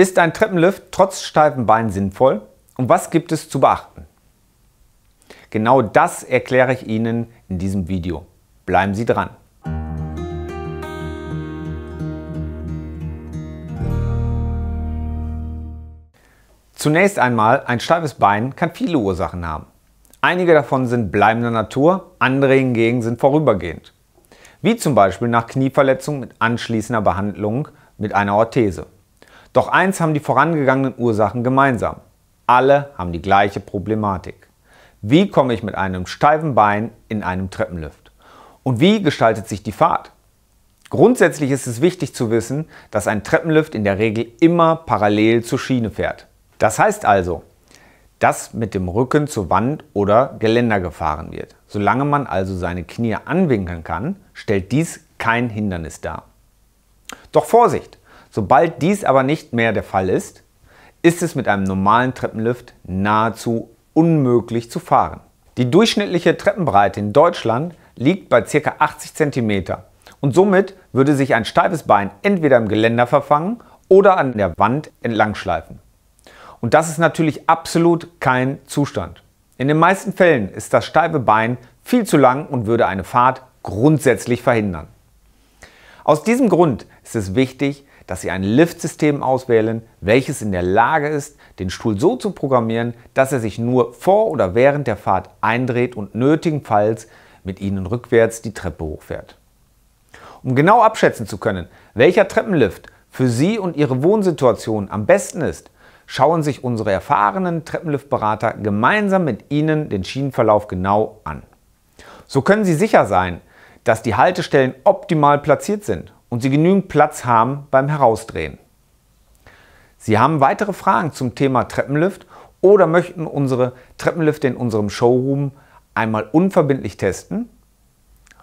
Ist ein Treppenlift trotz steifen Beinen sinnvoll und was gibt es zu beachten? Genau das erkläre ich Ihnen in diesem Video. Bleiben Sie dran! Zunächst einmal, ein steifes Bein kann viele Ursachen haben. Einige davon sind bleibender Natur, andere hingegen sind vorübergehend. Wie zum Beispiel nach Knieverletzung mit anschließender Behandlung mit einer Orthese. Doch eins haben die vorangegangenen Ursachen gemeinsam. Alle haben die gleiche Problematik. Wie komme ich mit einem steifen Bein in einem Treppenlift? Und wie gestaltet sich die Fahrt? Grundsätzlich ist es wichtig zu wissen, dass ein Treppenlift in der Regel immer parallel zur Schiene fährt. Das heißt also, dass mit dem Rücken zur Wand oder Geländer gefahren wird. Solange man also seine Knie anwinkeln kann, stellt dies kein Hindernis dar. Doch Vorsicht! Sobald dies aber nicht mehr der Fall ist, ist es mit einem normalen Treppenlift nahezu unmöglich zu fahren. Die durchschnittliche Treppenbreite in Deutschland liegt bei ca. 80 cm und somit würde sich ein steifes Bein entweder im Geländer verfangen oder an der Wand entlangschleifen. Und das ist natürlich absolut kein Zustand. In den meisten Fällen ist das steife Bein viel zu lang und würde eine Fahrt grundsätzlich verhindern. Aus diesem Grund ist es wichtig, dass Sie ein Liftsystem auswählen, welches in der Lage ist, den Stuhl so zu programmieren, dass er sich nur vor oder während der Fahrt eindreht und nötigenfalls mit Ihnen rückwärts die Treppe hochfährt. Um genau abschätzen zu können, welcher Treppenlift für Sie und Ihre Wohnsituation am besten ist, schauen sich unsere erfahrenen Treppenliftberater gemeinsam mit Ihnen den Schienenverlauf genau an. So können Sie sicher sein, dass die Haltestellen optimal platziert sind und Sie genügend Platz haben beim Herausdrehen. Sie haben weitere Fragen zum Thema Treppenlift oder möchten unsere Treppenlifte in unserem Showroom einmal unverbindlich testen?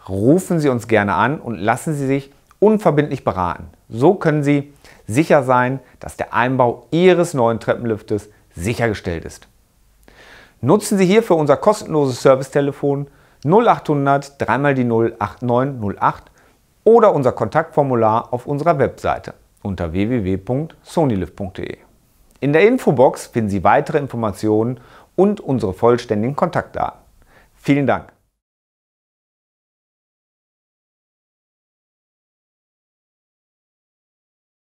Rufen Sie uns gerne an und lassen Sie sich unverbindlich beraten. So können Sie sicher sein, dass der Einbau Ihres neuen Treppenliftes sichergestellt ist. Nutzen Sie hierfür unser kostenloses Servicetelefon 0800 3 mal die 08 oder unser Kontaktformular auf unserer Webseite unter www.sonylift.de. In der Infobox finden Sie weitere Informationen und unsere vollständigen Kontaktdaten. Vielen Dank.